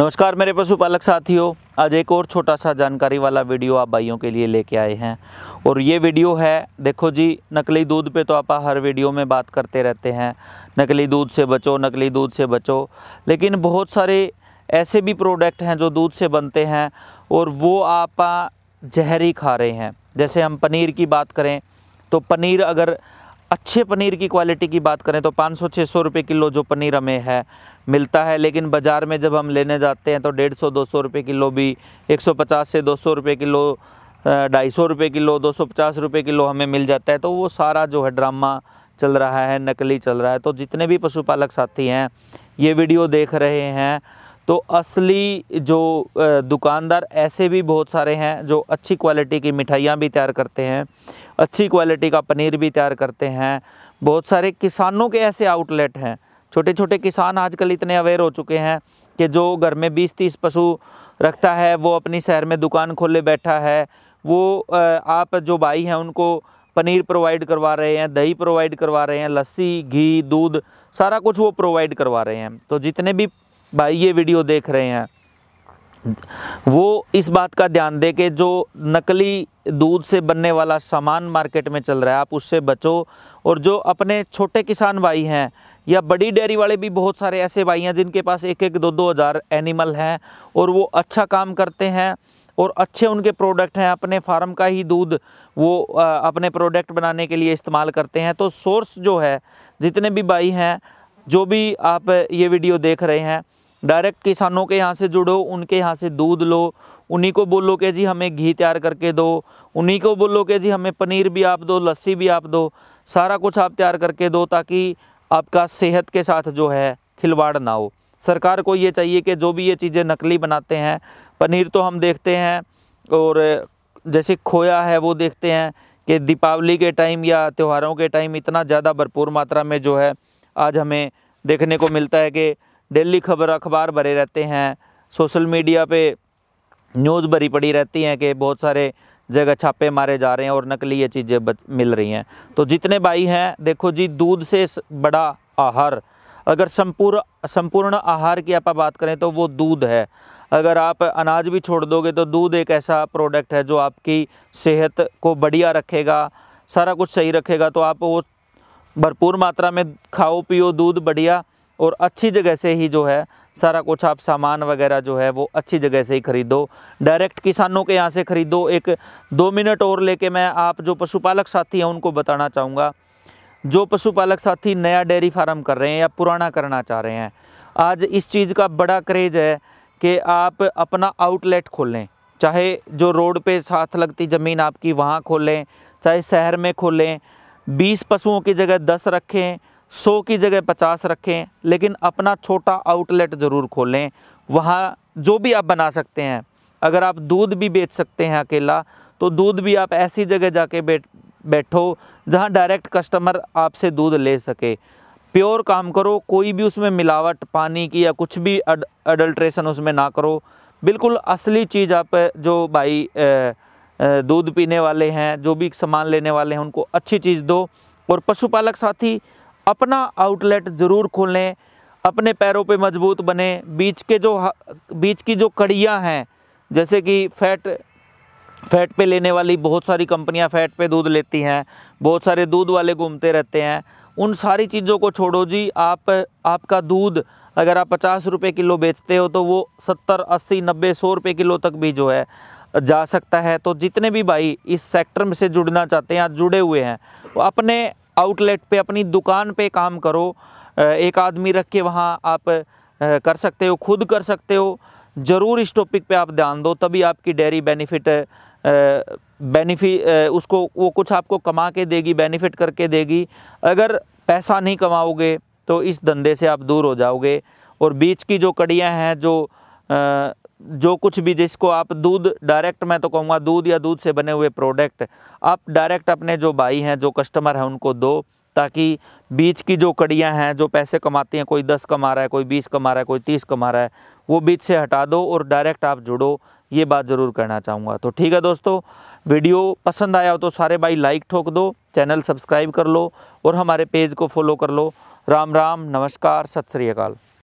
नमस्कार मेरे पशुपालक साथियों आज एक और छोटा सा जानकारी वाला वीडियो आप भाइयों के लिए लेके आए हैं और ये वीडियो है देखो जी नकली दूध पे तो आप हर वीडियो में बात करते रहते हैं नकली दूध से बचो नकली दूध से बचो लेकिन बहुत सारे ऐसे भी प्रोडक्ट हैं जो दूध से बनते हैं और वो आप जहरी खा रहे हैं जैसे हम पनीर की बात करें तो पनीर अगर अच्छे पनीर की क्वालिटी की बात करें तो 500-600 रुपए किलो जो पनीर हमें है मिलता है लेकिन बाज़ार में जब हम लेने जाते हैं तो 150-200 रुपए किलो भी 150 से 200 रुपए किलो ढाई सौ रुपये किलो दो सौ पचास रुपये किलो हमें मिल जाता है तो वो सारा जो है ड्रामा चल रहा है नकली चल रहा है तो जितने भी पशुपालक साथी हैं ये वीडियो देख रहे हैं तो असली जो दुकानदार ऐसे भी बहुत सारे हैं जो अच्छी क्वालिटी की मिठाइयाँ भी तैयार करते हैं अच्छी क्वालिटी का पनीर भी तैयार करते हैं बहुत सारे किसानों के ऐसे आउटलेट हैं छोटे छोटे किसान आजकल इतने अवेयर हो चुके हैं कि जो घर में बीस तीस पशु रखता है वो अपनी शहर में दुकान खोले बैठा है वो आप जो भाई हैं उनको पनीर प्रोवाइड करवा रहे हैं दही प्रोवाइड करवा रहे हैं लस्सी घी दूध सारा कुछ वो प्रोवाइड करवा रहे हैं तो जितने भी भाई ये वीडियो देख रहे हैं वो इस बात का ध्यान दे कि जो नकली दूध से बनने वाला सामान मार्केट में चल रहा है आप उससे बचो और जो अपने छोटे किसान भाई हैं या बड़ी डेयरी वाले भी बहुत सारे ऐसे भाई हैं जिनके पास एक एक दो दो हज़ार एनिमल हैं और वो अच्छा काम करते हैं और अच्छे उनके प्रोडक्ट हैं अपने फार्म का ही दूध वो अपने प्रोडक्ट बनाने के लिए इस्तेमाल करते हैं तो सोर्स जो है जितने भी भाई हैं जो भी आप ये वीडियो देख रहे हैं डायरेक्ट किसानों के यहाँ से जुड़ो उनके यहाँ से दूध लो उन्हीं को बोलो कि जी हमें घी तैयार करके दो उन्हीं को बोलो कि जी हमें पनीर भी आप दो लस्सी भी आप दो सारा कुछ आप तैयार करके दो ताकि आपका सेहत के साथ जो है खिलवाड़ ना हो सरकार को ये चाहिए कि जो भी ये चीज़ें नकली बनाते हैं पनीर तो हम देखते हैं और जैसे खोया है वो देखते हैं कि दीपावली के टाइम या त्योहारों के टाइम इतना ज़्यादा भरपूर मात्रा में जो है आज हमें देखने को मिलता है कि डेली खबर अखबार भरे रहते हैं सोशल मीडिया पे न्यूज़ भरी पड़ी रहती हैं कि बहुत सारे जगह छापे मारे जा रहे हैं और नकली ये चीज़ें मिल रही हैं तो जितने भाई हैं देखो जी दूध से बड़ा आहार अगर संपूर्ण संपूर्ण आहार की आप बात करें तो वो दूध है अगर आप अनाज भी छोड़ दोगे तो दूध एक ऐसा प्रोडक्ट है जो आपकी सेहत को बढ़िया रखेगा सारा कुछ सही रखेगा तो आप वो भरपूर मात्रा में खाओ पियो दूध बढ़िया और अच्छी जगह से ही जो है सारा कुछ आप सामान वगैरह जो है वो अच्छी जगह से ही खरीदो डायरेक्ट किसानों के यहाँ से खरीदो एक दो मिनट और लेके मैं आप जो पशुपालक साथी हैं उनको बताना चाहूँगा जो पशुपालक साथी नया डेयरी फार्म कर रहे हैं या पुराना करना चाह रहे हैं आज इस चीज़ का बड़ा क्रेज है कि आप अपना आउटलेट खोलें चाहे जो रोड पे साथ लगती ज़मीन आपकी वहाँ खोलें चाहे शहर में खोलें बीस पशुओं की जगह दस रखें सौ की जगह पचास रखें लेकिन अपना छोटा आउटलेट ज़रूर खोलें वहाँ जो भी आप बना सकते हैं अगर आप दूध भी बेच सकते हैं अकेला तो दूध भी आप ऐसी जगह जाके बैठ बैठो जहाँ डायरेक्ट कस्टमर आपसे दूध ले सके प्योर काम करो कोई भी उसमें मिलावट पानी की या कुछ भी अड, अडल्ट्रेशन उसमें ना करो बिल्कुल असली चीज़ आप जो भाई दूध पीने वाले हैं जो भी सामान लेने वाले हैं उनको अच्छी चीज़ दो और पशुपालक साथी अपना आउटलेट ज़रूर खोलें अपने पैरों पे मजबूत बने बीच के जो बीच की जो कड़ियाँ हैं जैसे कि फैट फैट पे लेने वाली बहुत सारी कंपनियां फैट पे दूध लेती हैं बहुत सारे दूध वाले घूमते रहते हैं उन सारी चीज़ों को छोड़ो जी आप आपका दूध अगर आप पचास रुपये किलो बेचते हो तो वो सत्तर अस्सी नब्बे सौ रुपये किलो तक भी जो है जा सकता है तो जितने भी भाई इस सेक्टर में से जुड़ना चाहते हैं आज जुड़े हुए हैं वो अपने आउटलेट पे अपनी दुकान पे काम करो एक आदमी रख के वहाँ आप कर सकते हो खुद कर सकते हो ज़रूर इस टॉपिक पे आप ध्यान दो तभी आपकी डेयरी बेनिफिट बेनिफिट उसको वो कुछ आपको कमा के देगी बेनिफिट करके देगी अगर पैसा नहीं कमाओगे तो इस धंधे से आप दूर हो जाओगे और बीच की जो कड़ियाँ हैं जो जो कुछ भी जिसको आप दूध डायरेक्ट मैं तो कहूँगा दूध या दूध से बने हुए प्रोडक्ट आप डायरेक्ट अपने जो भाई हैं जो कस्टमर हैं उनको दो ताकि बीच की जो कड़ियाँ हैं जो पैसे कमाती हैं कोई दस कमा रहा है कोई बीस कमा रहा है कोई तीस कमा रहा है वो बीच से हटा दो और डायरेक्ट आप जुड़ो ये बात ज़रूर कहना चाहूँगा तो ठीक है दोस्तों वीडियो पसंद आया हो तो सारे भाई लाइक ठोक दो चैनल सब्सक्राइब कर लो और हमारे पेज को फॉलो कर लो राम राम नमस्कार सत अकाल